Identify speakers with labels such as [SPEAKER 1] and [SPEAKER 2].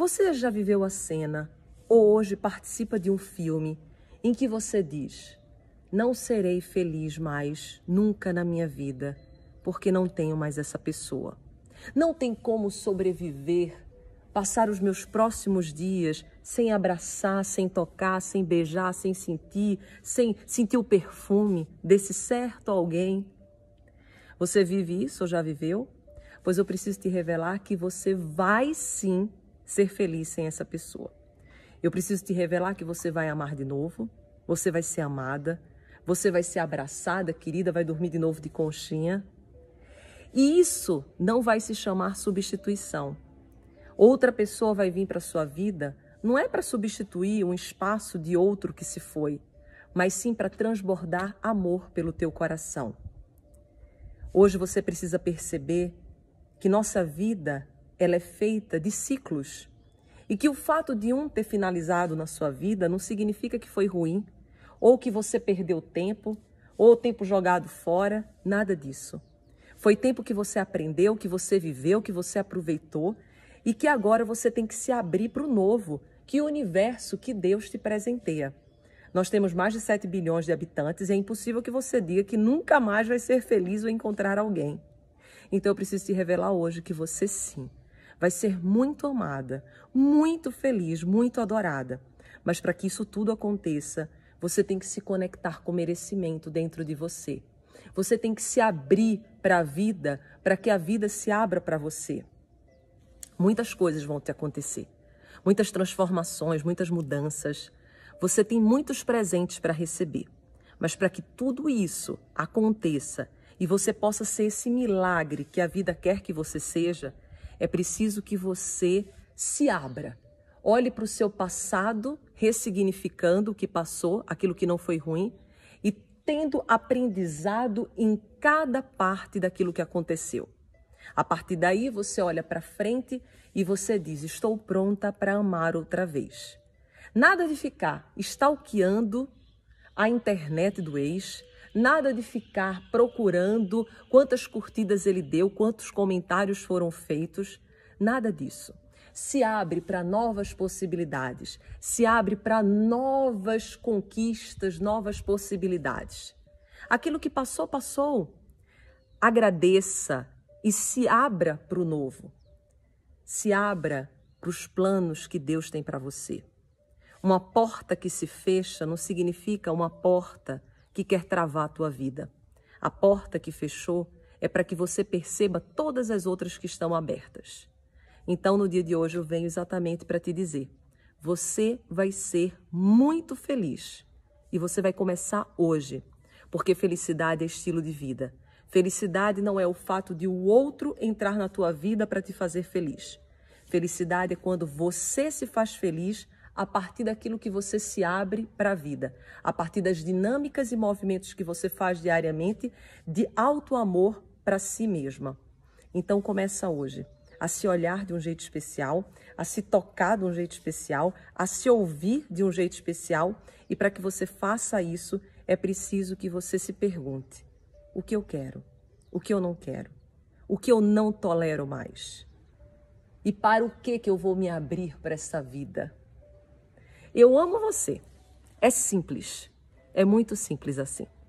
[SPEAKER 1] Você já viveu a cena ou hoje participa de um filme em que você diz: Não serei feliz mais nunca na minha vida, porque não tenho mais essa pessoa. Não tem como sobreviver, passar os meus próximos dias sem abraçar, sem tocar, sem beijar, sem sentir, sem sentir o perfume desse certo alguém. Você vive isso ou já viveu? Pois eu preciso te revelar que você vai sim ser feliz sem essa pessoa. Eu preciso te revelar que você vai amar de novo, você vai ser amada, você vai ser abraçada, querida, vai dormir de novo de conchinha. E isso não vai se chamar substituição. Outra pessoa vai vir para sua vida não é para substituir um espaço de outro que se foi, mas sim para transbordar amor pelo teu coração. Hoje você precisa perceber que nossa vida ela é feita de ciclos e que o fato de um ter finalizado na sua vida não significa que foi ruim, ou que você perdeu tempo, ou tempo jogado fora, nada disso. Foi tempo que você aprendeu, que você viveu, que você aproveitou e que agora você tem que se abrir para o novo, que o universo que Deus te presenteia. Nós temos mais de 7 bilhões de habitantes e é impossível que você diga que nunca mais vai ser feliz ou encontrar alguém. Então eu preciso te revelar hoje que você sim vai ser muito amada, muito feliz, muito adorada. Mas para que isso tudo aconteça, você tem que se conectar com o merecimento dentro de você. Você tem que se abrir para a vida, para que a vida se abra para você. Muitas coisas vão te acontecer, muitas transformações, muitas mudanças. Você tem muitos presentes para receber. Mas para que tudo isso aconteça e você possa ser esse milagre que a vida quer que você seja, é preciso que você se abra. Olhe para o seu passado, ressignificando o que passou, aquilo que não foi ruim, e tendo aprendizado em cada parte daquilo que aconteceu. A partir daí, você olha para frente e você diz: Estou pronta para amar outra vez. Nada de ficar stalkeando a internet do ex, Nada de ficar procurando quantas curtidas ele deu, quantos comentários foram feitos, nada disso. Se abre para novas possibilidades, se abre para novas conquistas, novas possibilidades. Aquilo que passou, passou. Agradeça e se abra para o novo. Se abra para os planos que Deus tem para você. Uma porta que se fecha não significa uma porta que quer travar a tua vida. A porta que fechou é para que você perceba todas as outras que estão abertas. Então, no dia de hoje, eu venho exatamente para te dizer: você vai ser muito feliz. E você vai começar hoje, porque felicidade é estilo de vida. Felicidade não é o fato de o outro entrar na tua vida para te fazer feliz. Felicidade é quando você se faz feliz a partir daquilo que você se abre para a vida, a partir das dinâmicas e movimentos que você faz diariamente de alto amor para si mesma. Então começa hoje a se olhar de um jeito especial, a se tocar de um jeito especial, a se ouvir de um jeito especial, e para que você faça isso, é preciso que você se pergunte: o que eu quero? O que eu não quero? O que eu não tolero mais? E para o que que eu vou me abrir para essa vida? Eu amo você. É simples. É muito simples assim.